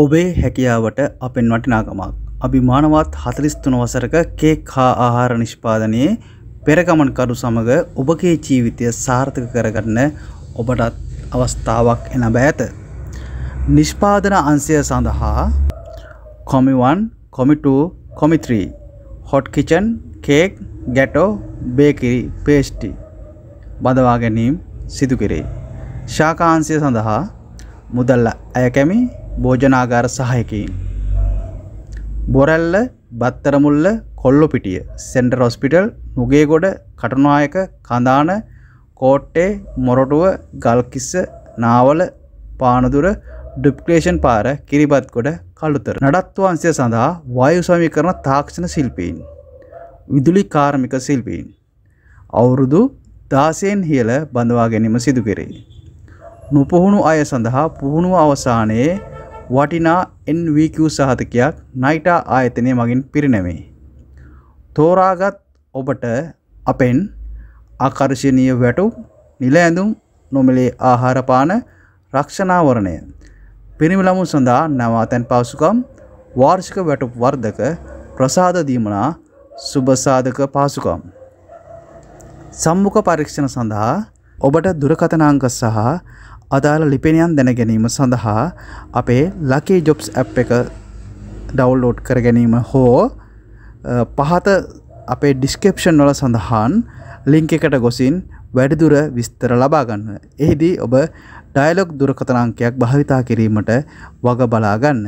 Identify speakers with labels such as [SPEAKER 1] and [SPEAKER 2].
[SPEAKER 1] ඔබේ හැකියාවට අපෙන් වටිනාගමක් අභිමානවත් හතලිස්තුන වසරක කේක් හා ආහාර නිෂ්පාදනයේ පෙරගමන්කරු සමඟ ඔබගේ ජීවිතය සාර්ථක කරගන්න ඔබටත් අවස්ථාවක් එන බෑත. නිෂ්පාදන අන්සය සඳහා commis one commis two commis three hot kitchen cake gateau bakery pastry බඳවා ගැනීම් සිදුකිරේ. ශාකාන්සය සඳහා මුදල්ල ඇයකැමි භෝජනාගාර සහයකයින්. Borella Battaramulla Kollupitiya centre hospital Nugegoda Katunayake Kandana Kotte Moratuwa Galkissa Nawala Panadura duplication පාර කිරිබත්කොඩ කළුතර නඩත්වන්සය සඳහා වායුස්වාමි කරන තාක්ෂණ ශිල්පීන්. විදුලි කාර්මික ශිල්පීන්. අවුරුදු දාසයෙන් හියල බඳවා ගැනීම සිදු කෙරේ. නොපොහුණු අය සඳහා පුහුණුව අවසානයේ වටිනා NVQ සහතිකයක් නයිටා ආයතනය මගින් පිරිනැමේ. තෝරාගත් ඔබට අපෙන් ආකර්ශණීය වැටු නිල ඇඳුම් නොමිලේ ආහාරපාන රක්ෂණාවරණය. පිරිමිළමු සඳහා නවාතැන් පාසුකම් වාර්ෂික වැටුප් වර්ධක ප්‍රසාද දීමනා සුභසාධක පාසුකම්. සම්මුඛ පරීක්ෂණ සඳහා ඔබට දුරකථනාංක සහ අදාළ ලිපෙනයන් දැන ගැනීම සඳහා අපේ ලකේ ජොබ්ස් ඇ් එක ඩවල්ලෝඩ් කර ගැනීම හෝ පහත අපේ ඩිස්කප්ෂන් වල සඳහාන් ලිංක එකට ගොසින් වැඩිදුර විස්තර ලබාගන්න. එහිදී ඔබ ඩයිලොක් දුරකතනාංකයක් භාවිතා කිරීමට වග බලාගන්න.